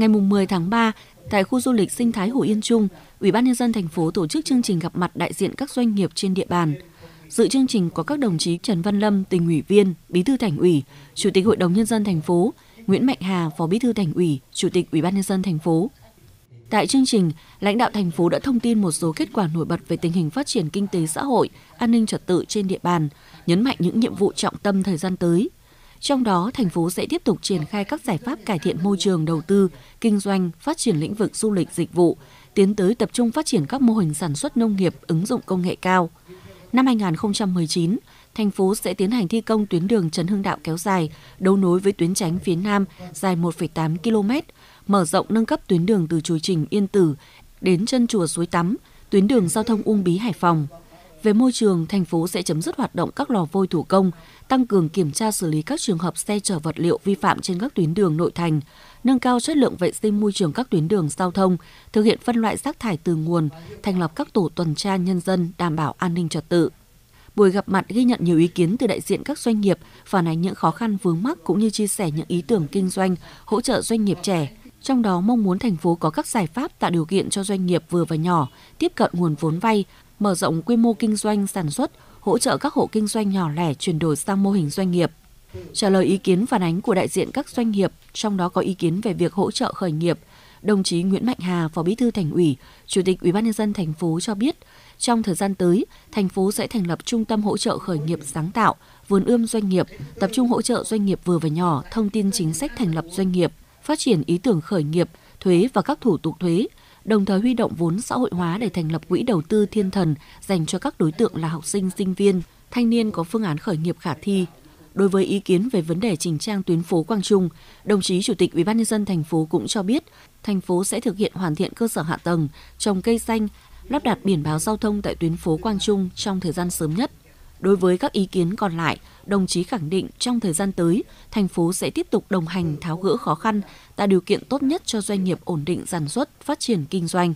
Ngày 10 tháng 3, tại khu du lịch sinh thái Hồ Yên Trung, Ủy ban nhân dân thành phố tổ chức chương trình gặp mặt đại diện các doanh nghiệp trên địa bàn. Dự chương trình có các đồng chí Trần Văn Lâm, tỉnh ủy viên, Bí thư Thành ủy, Chủ tịch Hội đồng nhân dân thành phố, Nguyễn Mạnh Hà, Phó Bí thư Thành ủy, Chủ tịch Ủy ban nhân dân thành phố. Tại chương trình, lãnh đạo thành phố đã thông tin một số kết quả nổi bật về tình hình phát triển kinh tế xã hội, an ninh trật tự trên địa bàn, nhấn mạnh những nhiệm vụ trọng tâm thời gian tới, trong đó, thành phố sẽ tiếp tục triển khai các giải pháp cải thiện môi trường đầu tư, kinh doanh, phát triển lĩnh vực du lịch dịch vụ, tiến tới tập trung phát triển các mô hình sản xuất nông nghiệp ứng dụng công nghệ cao. Năm 2019, thành phố sẽ tiến hành thi công tuyến đường Trần Hưng Đạo kéo dài, đấu nối với tuyến tránh phía Nam dài 1,8 km, mở rộng nâng cấp tuyến đường từ Chùa Trình Yên Tử đến chân chùa Suối Tắm, tuyến đường giao thông Uông Bí Hải Phòng. Về môi trường, thành phố sẽ chấm dứt hoạt động các lò vôi thủ công, tăng cường kiểm tra xử lý các trường hợp xe chở vật liệu vi phạm trên các tuyến đường nội thành, nâng cao chất lượng vệ sinh môi trường các tuyến đường giao thông, thực hiện phân loại rác thải từ nguồn, thành lập các tổ tuần tra nhân dân đảm bảo an ninh trật tự. Buổi gặp mặt ghi nhận nhiều ý kiến từ đại diện các doanh nghiệp, phản ánh những khó khăn vướng mắc cũng như chia sẻ những ý tưởng kinh doanh, hỗ trợ doanh nghiệp trẻ, trong đó mong muốn thành phố có các giải pháp tạo điều kiện cho doanh nghiệp vừa và nhỏ tiếp cận nguồn vốn vay, mở rộng quy mô kinh doanh sản xuất, hỗ trợ các hộ kinh doanh nhỏ lẻ chuyển đổi sang mô hình doanh nghiệp. Trả lời ý kiến phản ánh của đại diện các doanh nghiệp, trong đó có ý kiến về việc hỗ trợ khởi nghiệp, đồng chí Nguyễn Mạnh Hà, Phó Bí thư Thành ủy, Chủ tịch Ủy ban nhân dân thành phố cho biết, trong thời gian tới, thành phố sẽ thành lập trung tâm hỗ trợ khởi nghiệp sáng tạo, vườn ươm doanh nghiệp, tập trung hỗ trợ doanh nghiệp vừa và nhỏ, thông tin chính sách thành lập doanh nghiệp, phát triển ý tưởng khởi nghiệp, thuế và các thủ tục thuế, đồng thời huy động vốn xã hội hóa để thành lập quỹ đầu tư thiên thần dành cho các đối tượng là học sinh, sinh viên, thanh niên có phương án khởi nghiệp khả thi. Đối với ý kiến về vấn đề chỉnh trang tuyến phố Quang Trung, đồng chí Chủ tịch UBND thành phố cũng cho biết, thành phố sẽ thực hiện hoàn thiện cơ sở hạ tầng, trồng cây xanh, lắp đặt biển báo giao thông tại tuyến phố Quang Trung trong thời gian sớm nhất. Đối với các ý kiến còn lại, đồng chí khẳng định trong thời gian tới, thành phố sẽ tiếp tục đồng hành tháo gỡ khó khăn, tạo điều kiện tốt nhất cho doanh nghiệp ổn định sản xuất, phát triển kinh doanh.